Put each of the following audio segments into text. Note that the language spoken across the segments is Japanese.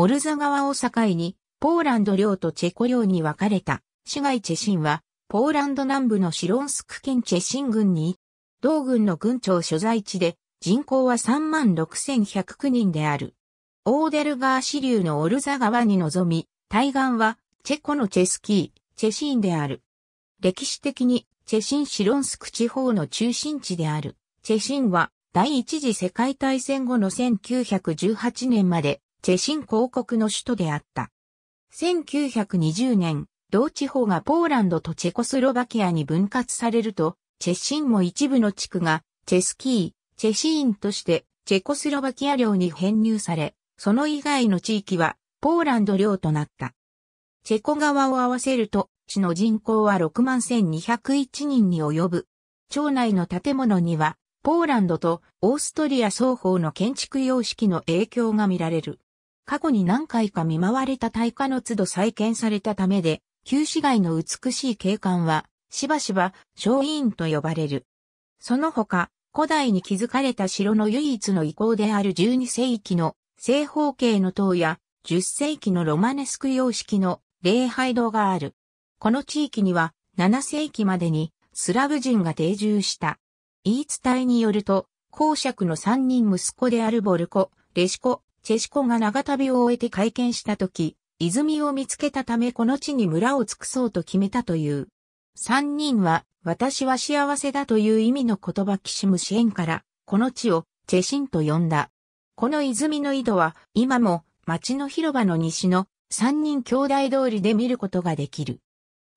オルザ川を境に、ポーランド領とチェコ領に分かれた、市街チェシンは、ポーランド南部のシロンスク県チェシン郡に、同郡の郡庁所在地で、人口は36,109人である。オーデルガー支流のオルザ川に臨み、対岸は、チェコのチェスキー、チェシンである。歴史的に、チェシンシロンスク地方の中心地である。チェシンは、第一次世界大戦後の1918年まで、チェシン公国の首都であった。1920年、同地方がポーランドとチェコスロバキアに分割されると、チェシンも一部の地区が、チェスキー、チェシーンとして、チェコスロバキア領に編入され、その以外の地域は、ポーランド領となった。チェコ側を合わせると、地の人口は61,201人に及ぶ。町内の建物には、ポーランドとオーストリア双方の建築様式の影響が見られる。過去に何回か見舞われた大火の都度再建されたためで、旧市街の美しい景観は、しばしば、松院と呼ばれる。その他、古代に築かれた城の唯一の遺構である12世紀の正方形の塔や10世紀のロマネスク様式の礼拝堂がある。この地域には7世紀までにスラブ人が定住した。言い伝えによると、公爵の3人息子であるボルコ、レシコ、チェシコが長旅を終えて会見した時、泉を見つけたためこの地に村を尽くそうと決めたという。三人は、私は幸せだという意味の言葉キシムシエンから、この地をチェシンと呼んだ。この泉の井戸は、今も町の広場の西の三人兄弟通りで見ることができる。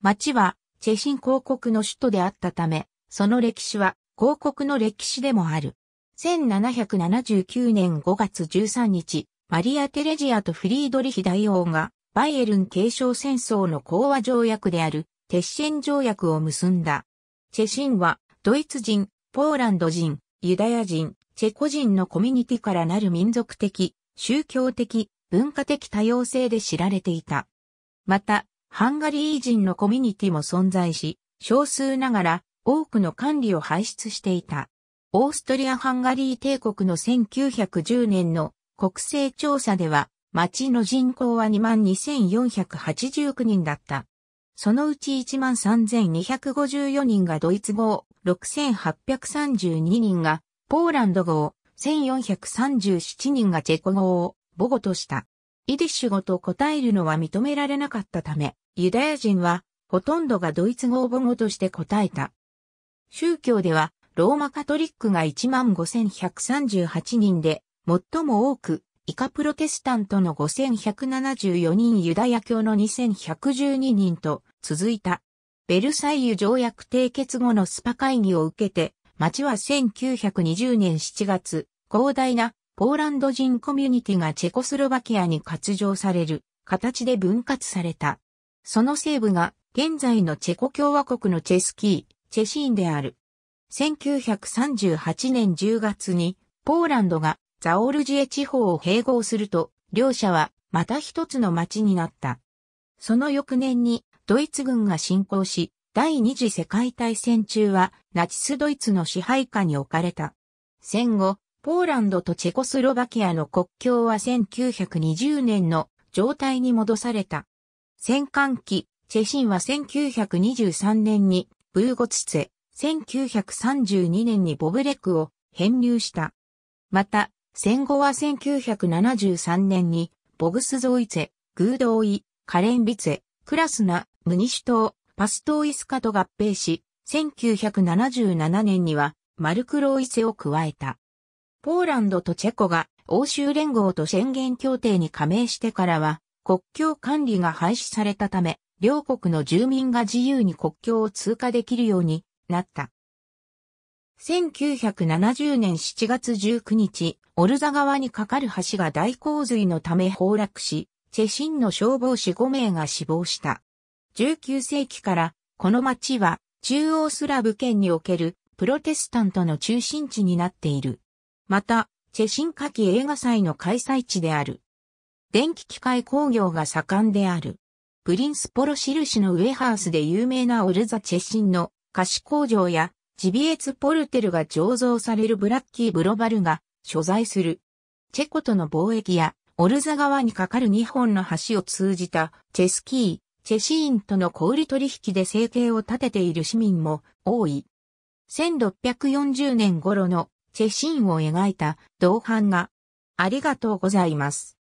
町は、チェシン広告の首都であったため、その歴史は広告の歴史でもある。1779年5月13日、マリア・テレジアとフリードリヒ大王が、バイエルン継承戦争の講和条約である、鉄心条約を結んだ。チェシンは、ドイツ人、ポーランド人、ユダヤ人、チェコ人のコミュニティからなる民族的、宗教的、文化的多様性で知られていた。また、ハンガリー人のコミュニティも存在し、少数ながら多くの管理を排出していた。オーストリア・ハンガリー帝国の1910年の国勢調査では、町の人口は22,489人だった。そのうち13,254人がドイツ語、6,832人がポーランド語、1,437人がチェコ語を母語とした。イディッシュ語と答えるのは認められなかったため、ユダヤ人はほとんどがドイツ語を母語として答えた。宗教ではローマカトリックが15,138人で、最も多く、イカプロテスタントの5174人ユダヤ教の2112人と続いた。ベルサイユ条約締結後のスパ会議を受けて、町は1920年7月、広大なポーランド人コミュニティがチェコスロバキアに割譲される形で分割された。その西部が現在のチェコ共和国のチェスキー、チェシーンである。1938年10月にポーランドがザオルジエ地方を併合すると、両者はまた一つの町になった。その翌年にドイツ軍が侵攻し、第二次世界大戦中はナチスドイツの支配下に置かれた。戦後、ポーランドとチェコスロバキアの国境は1920年の状態に戻された。戦艦機、チェシンは1923年にブーゴツツェ、1932年にボブレックを編入した。また、戦後は1973年に、ボグスゾイツェ、グードーイ、カレンビツェ、クラスナ、ムニシュ島、パストーイスカと合併し、1977年にはマルクロイセを加えた。ポーランドとチェコが欧州連合と宣言協定に加盟してからは国境管理が廃止されたため、両国の住民が自由に国境を通過できるようになった。1970年7月19日、オルザ川に架かる橋が大洪水のため崩落し、チェシンの消防士5名が死亡した。19世紀からこの町は中央スラブ圏におけるプロテスタントの中心地になっている。また、チェシン夏季映画祭の開催地である。電気機械工業が盛んである。プリンスポロ印のウェハースで有名なオルザ・チェシンの菓子工場やジビエツポルテルが醸造されるブラッキーブロバルが所在する。チェコとの貿易やオルザ川に架かる2本の橋を通じたチェスキー、チェシーンとの小売取引で生計を立てている市民も多い。1640年頃のチェシーンを描いた銅版画。ありがとうございます。